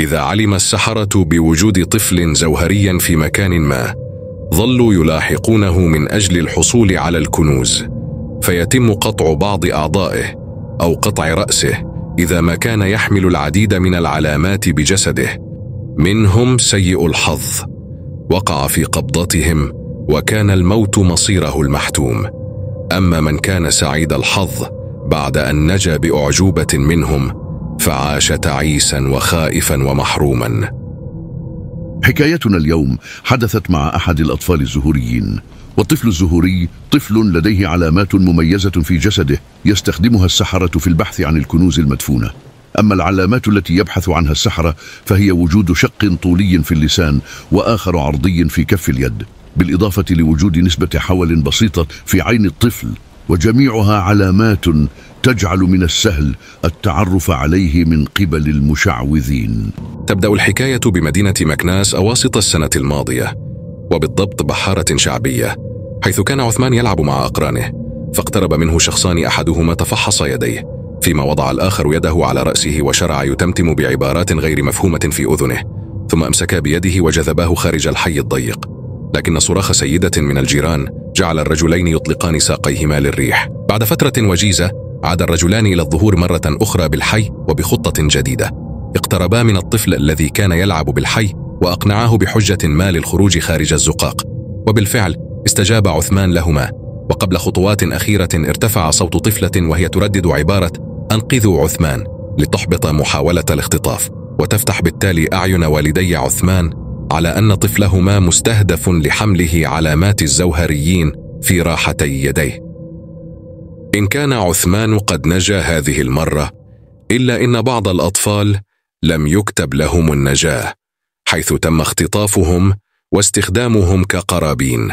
اذا علم السحره بوجود طفل زوهريا في مكان ما ظلوا يلاحقونه من اجل الحصول على الكنوز فيتم قطع بعض اعضائه او قطع راسه اذا ما كان يحمل العديد من العلامات بجسده منهم سيء الحظ وقع في قبضتهم وكان الموت مصيره المحتوم اما من كان سعيد الحظ بعد ان نجا باعجوبه منهم فعاش تعيسا وخائفا ومحروما حكايتنا اليوم حدثت مع احد الاطفال الزهوريين والطفل الزهوري طفل لديه علامات مميزه في جسده يستخدمها السحره في البحث عن الكنوز المدفونه اما العلامات التي يبحث عنها السحره فهي وجود شق طولي في اللسان واخر عرضي في كف اليد بالاضافه لوجود نسبه حول بسيطه في عين الطفل وجميعها علامات تجعل من السهل التعرف عليه من قبل المشعوذين تبدأ الحكاية بمدينة مكناس أواسط السنة الماضية وبالضبط بحارة شعبية حيث كان عثمان يلعب مع أقرانه فاقترب منه شخصان أحدهما تفحص يديه فيما وضع الآخر يده على رأسه وشرع يتمتم بعبارات غير مفهومة في أذنه ثم أمسكا بيده وجذباه خارج الحي الضيق لكن صراخ سيدة من الجيران جعل الرجلين يطلقان ساقيهما للريح بعد فترة وجيزة عاد الرجلان الى الظهور مره اخرى بالحي وبخطه جديده اقتربا من الطفل الذي كان يلعب بالحي واقنعاه بحجه ما للخروج خارج الزقاق وبالفعل استجاب عثمان لهما وقبل خطوات اخيره ارتفع صوت طفله وهي تردد عباره انقذوا عثمان لتحبط محاوله الاختطاف وتفتح بالتالي اعين والدي عثمان على ان طفلهما مستهدف لحمله علامات الزوهريين في راحتي يديه ان كان عثمان قد نجا هذه المره الا ان بعض الاطفال لم يكتب لهم النجاه حيث تم اختطافهم واستخدامهم كقرابين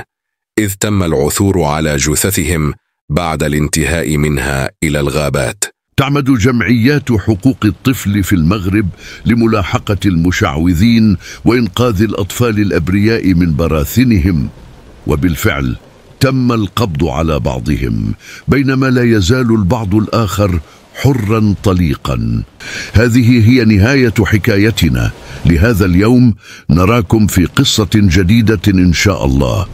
اذ تم العثور على جثثهم بعد الانتهاء منها الى الغابات تعمد جمعيات حقوق الطفل في المغرب لملاحقه المشعوذين وانقاذ الاطفال الابرياء من براثنهم وبالفعل تم القبض على بعضهم بينما لا يزال البعض الاخر حرا طليقا هذه هي نهايه حكايتنا لهذا اليوم نراكم في قصه جديده ان شاء الله